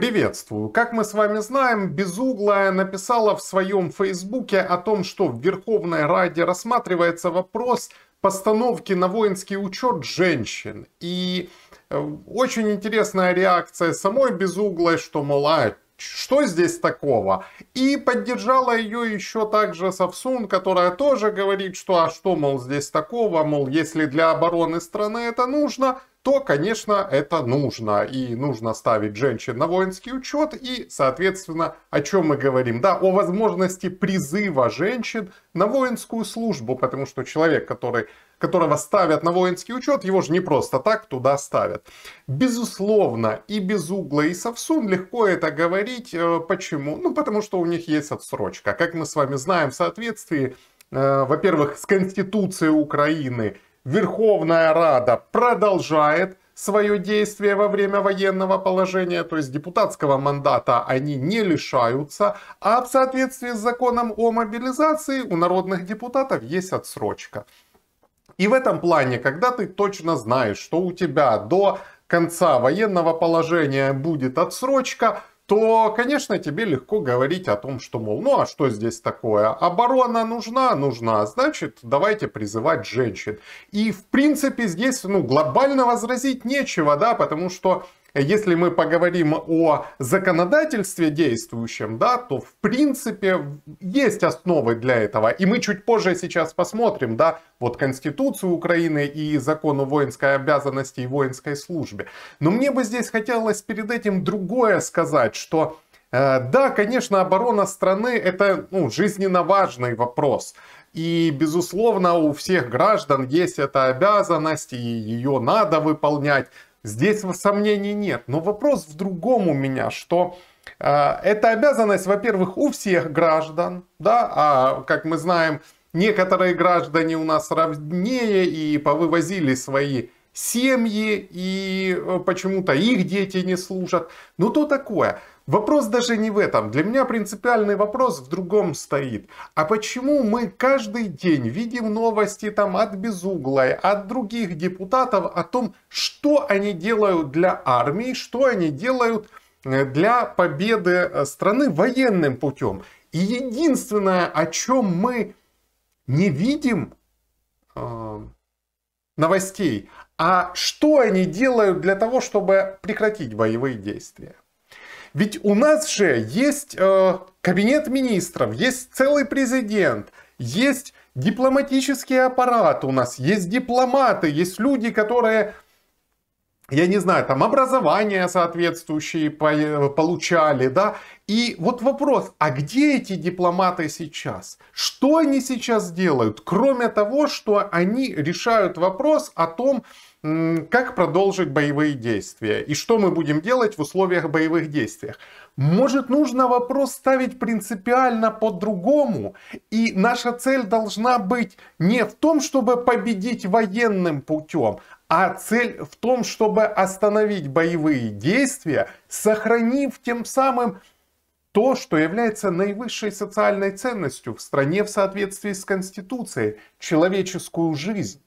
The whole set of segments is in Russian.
Приветствую. Как мы с вами знаем, Безуглая написала в своем фейсбуке о том, что в Верховной Раде рассматривается вопрос постановки на воинский учет женщин. И э, очень интересная реакция самой Безуглой, что, мол, а что здесь такого? И поддержала ее еще также Савсун, которая тоже говорит, что а что, мол, здесь такого, мол, если для обороны страны это нужно, то, конечно, это нужно. И нужно ставить женщин на воинский учет. И, соответственно, о чем мы говорим? Да, о возможности призыва женщин на воинскую службу, потому что человек, который которого ставят на воинский учет, его же не просто так туда ставят. Безусловно, и без угла, и совсун легко это говорить. Э, почему? Ну, потому что у них есть отсрочка. Как мы с вами знаем, в соответствии, э, во-первых, с Конституцией Украины – Верховная Рада продолжает свое действие во время военного положения, то есть депутатского мандата они не лишаются, а в соответствии с законом о мобилизации у народных депутатов есть отсрочка. И в этом плане, когда ты точно знаешь, что у тебя до конца военного положения будет отсрочка, то, конечно, тебе легко говорить о том, что, мол, ну а что здесь такое? Оборона нужна? Нужна. Значит, давайте призывать женщин. И, в принципе, здесь, ну, глобально возразить нечего, да, потому что если мы поговорим о законодательстве действующем, да, то в принципе есть основы для этого. И мы чуть позже сейчас посмотрим, да, вот Конституцию Украины и закон о воинской обязанности и воинской службе. Но мне бы здесь хотелось перед этим другое сказать, что э, да, конечно, оборона страны это ну, жизненно важный вопрос. И, безусловно, у всех граждан есть эта обязанность, и ее надо выполнять. Здесь сомнений нет. Но вопрос в другом у меня, что э, это обязанность, во-первых, у всех граждан, да, а как мы знаем, некоторые граждане у нас равнее и повывозили свои семьи, и э, почему-то их дети не служат. Ну то такое. Вопрос даже не в этом. Для меня принципиальный вопрос в другом стоит. А почему мы каждый день видим новости там от Безуглой, от других депутатов о том, что они делают для армии, что они делают э, для победы э, страны военным путем. И единственное, о чем мы не видим э, новостей, а что они делают для того, чтобы прекратить боевые действия. Ведь у нас же есть э, кабинет министров, есть целый президент, есть дипломатический аппарат у нас, есть дипломаты, есть люди, которые я не знаю, там образование соответствующее получали, да. И вот вопрос, а где эти дипломаты сейчас? Что они сейчас делают, кроме того, что они решают вопрос о том, как продолжить боевые действия и что мы будем делать в условиях боевых действий. Может, нужно вопрос ставить принципиально по-другому, и наша цель должна быть не в том, чтобы победить военным путем, а цель в том, чтобы остановить боевые действия, сохранив тем самым то, что является наивысшей социальной ценностью в стране в соответствии с Конституцией, человеческую жизнь.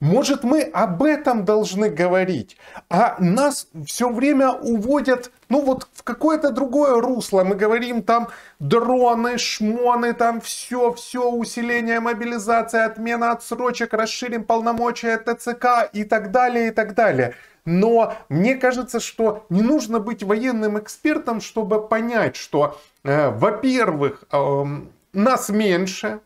Может, мы об этом должны говорить, а нас все время уводят, ну вот в какое-то другое русло. Мы говорим там дроны, шмоны, там все, все, усиление мобилизации, отмена отсрочек, расширим полномочия ТЦК и так далее, и так далее. Но мне кажется, что не нужно быть военным экспертом, чтобы понять, что, э, во-первых, э, нас меньше,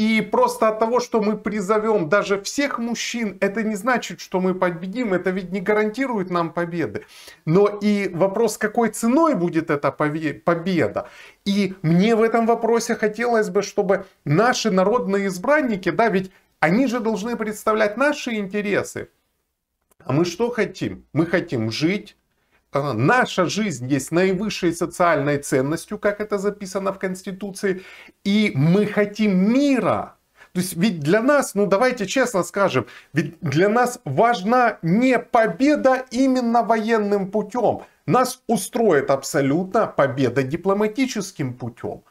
и просто от того, что мы призовем даже всех мужчин, это не значит, что мы победим, это ведь не гарантирует нам победы. Но и вопрос, какой ценой будет эта победа. И мне в этом вопросе хотелось бы, чтобы наши народные избранники, да, ведь они же должны представлять наши интересы. А мы что хотим? Мы хотим жить, а, наша жизнь есть наивысшей социальной ценностью, как это записано в Конституции, и мы хотим мира. То есть ведь для нас, ну давайте честно скажем, ведь для нас важна не победа именно военным путем. Нас устроит абсолютно победа дипломатическим путем.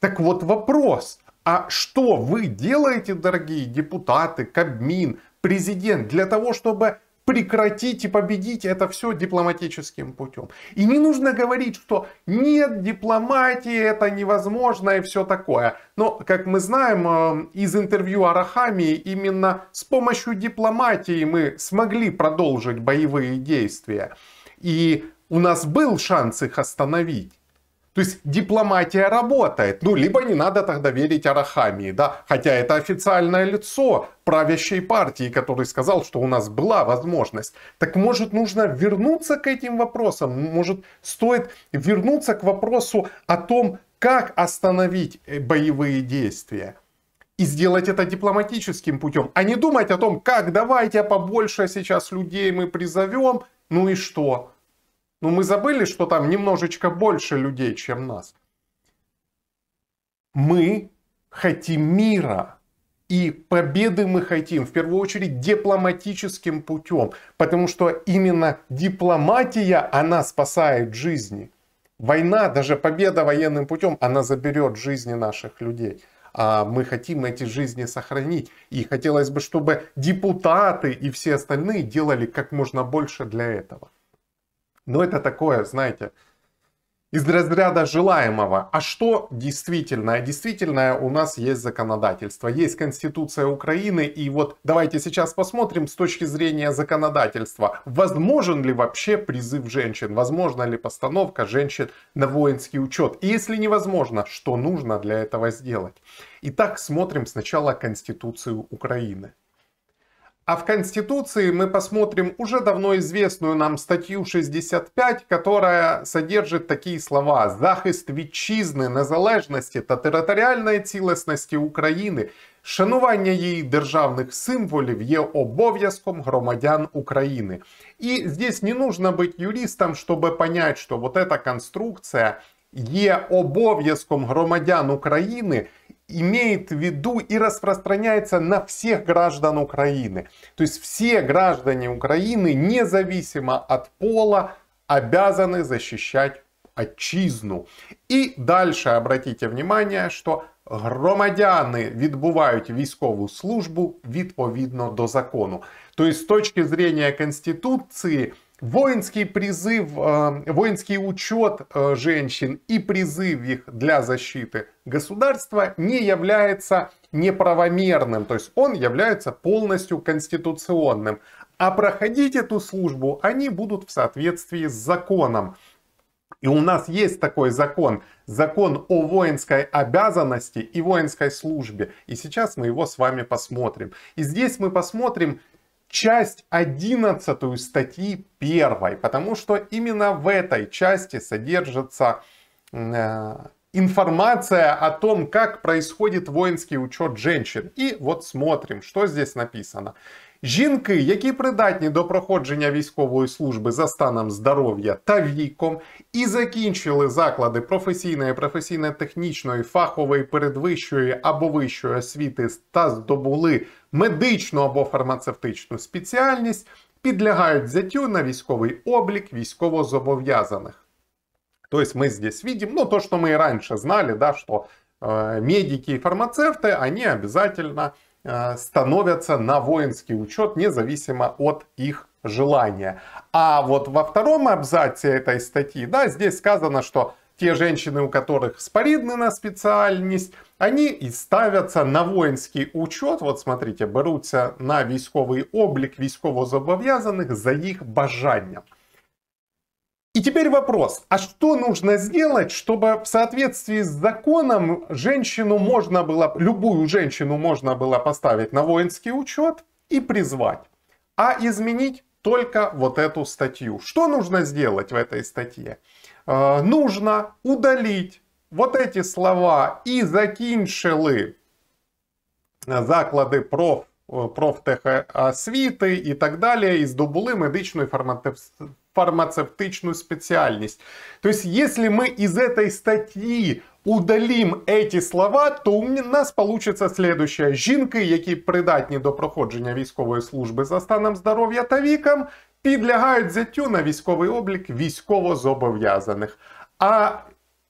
Так вот вопрос, а что вы делаете, дорогие депутаты, Кабмин, президент, для того, чтобы прекратить и победить это все дипломатическим путем. И не нужно говорить, что нет дипломатии, это невозможно и все такое. Но, как мы знаем э, из интервью Арахами, именно с помощью дипломатии мы смогли продолжить боевые действия. И у нас был шанс их остановить. То есть дипломатия работает. Ну, либо не надо тогда верить Арахамии, да, хотя это официальное лицо правящей партии, который сказал, что у нас была возможность. Так может нужно вернуться к этим вопросам, может стоит вернуться к вопросу о том, как остановить э, боевые действия и сделать это дипломатическим путем, а не думать о том, как давайте побольше сейчас людей мы призовем, ну и что? Но ну, мы забыли, что там немножечко больше людей, чем нас. Мы хотим мира. И победы мы хотим, в первую очередь, дипломатическим путем. Потому что именно дипломатия, она спасает жизни. Война, даже победа военным путем, она заберет жизни наших людей. А мы хотим эти жизни сохранить. И хотелось бы, чтобы депутаты и все остальные делали как можно больше для этого. Но ну, это такое, знаете, из разряда желаемого. А что действительное? Действительное у нас есть законодательство, есть Конституция Украины. И вот давайте сейчас посмотрим с точки зрения законодательства. Возможен ли вообще призыв женщин? Возможна ли постановка женщин на воинский учет? И если невозможно, что нужно для этого сделать? Итак, смотрим сначала Конституцию Украины. А в Конституции мы посмотрим уже давно известную нам статью 65, которая содержит такие слова «Захист вітчизни, незалежності та територіальної цілісності України, шанування її державних символів є обов'язком громадян України». І здесь не нужно быть юристом, чтобы понять, что вот эта конструкция – є обов'язком громадян України имеет в виду и распространяется на всех граждан Украины. То есть все граждане Украины, независимо от пола, обязаны защищать отчизну. И дальше обратите внимание, что громадяни отбывают військову службу відповідно до закону. То есть с точки зрения Конституции – Воинский призыв, э, воинский учет э, женщин и призыв их для защиты государства не является неправомерным, то есть он является полностью конституционным. А проходить эту службу они будут в соответствии с законом. И у нас есть такой закон, закон о воинской обязанности и воинской службе. И сейчас мы его с вами посмотрим. И здесь мы посмотрим, часть 11 статьи 1, потому что именно в этой части содержится э, информация о том, как происходит воинский учет женщин. И вот смотрим, что здесь написано. Жінки, які придатні до проходження військової служби за станом здоров'я та віком, і закінчили заклади професійної, професійно-технічної, фахової, передвищої або вищої освіти та здобули медичну або фармацевтичну спеціальність, підлягають взяттю на військовий облік військовозобов'язаних. Тобто, ми здесь видим, ну, то, що ми и раньше знали, да, что э, е, медики и фармацевти они обязательно Э, становятся на воинский учет независимо от их желания. А вот во втором абзаце этой статьи, да, здесь сказано, что те женщины, у которых споридны на специальность, они и ставятся на воинский учет, вот смотрите, берутся на військовий облік військовозобов'язаних за их бажанням. И теперь вопрос, а что нужно сделать, чтобы в соответствии с законом женщину можно было, любую женщину можно было поставить на воинский учет и призвать, а изменить только вот эту статью. Что нужно сделать в этой статье? Э, нужно удалить вот эти слова и закинчили заклади проф, э, профтехосвіти и так далее из здобули медичну і фармацевтичную специальность. То есть, если мы из этой статьи удалим эти слова, то у нас получиться следующее. Жінки, які придатні до проходження військової служби за станом здоров'я та віком, підлягають зяттю на військовий облік військовозобов'язаних. А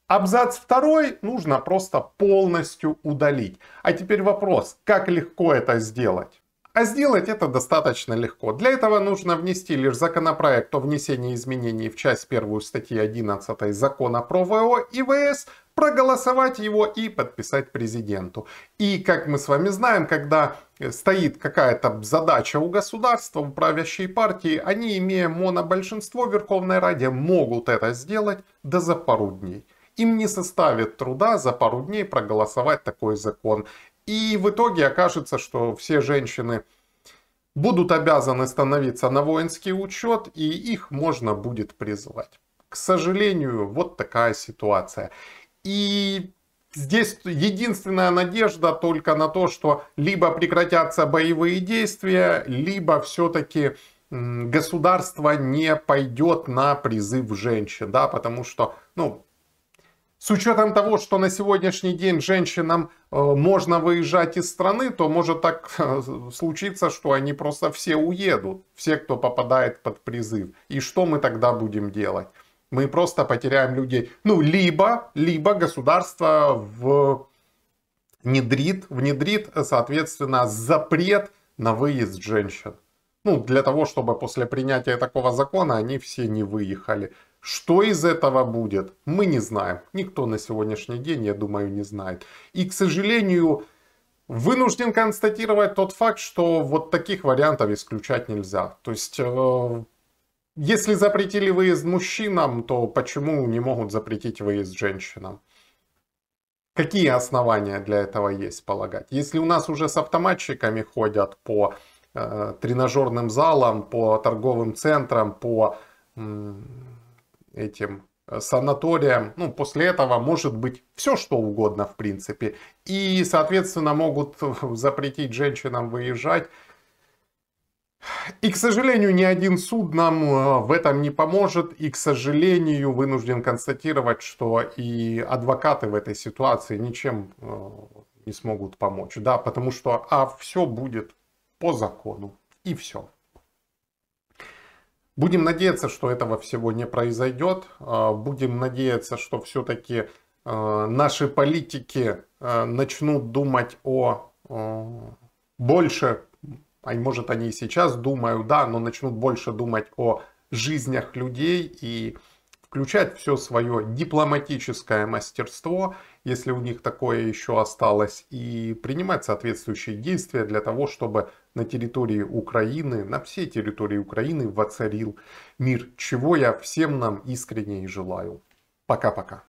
Абзац второй нужно просто полностью удалить. А теперь вопрос, как легко это сделать? А сделать это достаточно легко. Для этого нужно внести лишь законопроект о внесении изменений в часть первую статьи 11 закона про ВО и ВС, проголосовать его и подписать президенту. И как мы с вами знаем, когда э, стоит какая-то задача у государства, у правящей партии, они, имея монобольшинство в Верховной Раде, могут это сделать до за пару дней. Им не составит труда за пару дней проголосовать такой закон. И в итоге окажется, что все женщины будут обязаны становиться на воинский учет, и их можно будет призвать. К сожалению, вот такая ситуация. И здесь единственная надежда только на то, что либо прекратятся боевые действия, либо все-таки государство не пойдет на призыв женщин, да, потому что, ну, с учетом того, что на сегодняшний день женщинам э, можно выезжать из страны, то может так э, случиться, что они просто все уедут, все, кто попадает под призыв. И что мы тогда будем делать? Мы просто потеряем людей. Ну, либо, либо государство внедрит, внедрит, соответственно, запрет на выезд женщин. Ну, для того, чтобы после принятия такого закона они все не выехали. Что из этого будет, мы не знаем. Никто на сегодняшний день, я думаю, не знает. И, к сожалению, вынужден констатировать тот факт, что вот таких вариантов исключать нельзя. То есть, э, если запретили выезд мужчинам, то почему не могут запретить выезд женщинам? Какие основания для этого есть, полагать? Если у нас уже с автоматчиками ходят по э, тренажерным залам, по торговым центрам, по этим э, санаториям, ну, после этого может быть все что угодно, в принципе. И, соответственно, могут запретить женщинам выезжать. И, к сожалению, ни один суд нам э, в этом не поможет. И, к сожалению, вынужден констатировать, что и адвокаты в этой ситуации ничем э, не смогут помочь. Да, потому что, а все будет по закону. И все. Будем надеяться, что этого всего не произойдет. А, будем надеяться, что все-таки а, наши политики а, начнут думать о больше, а может они и сейчас думают, да, но начнут больше думать о жизнях людей и включать все свое дипломатическое мастерство, если у них такое еще осталось, и принимать соответствующие действия для того, чтобы на территории Украины, на всей территории Украины воцарил мир, чего я всем нам искренне и желаю. Пока-пока.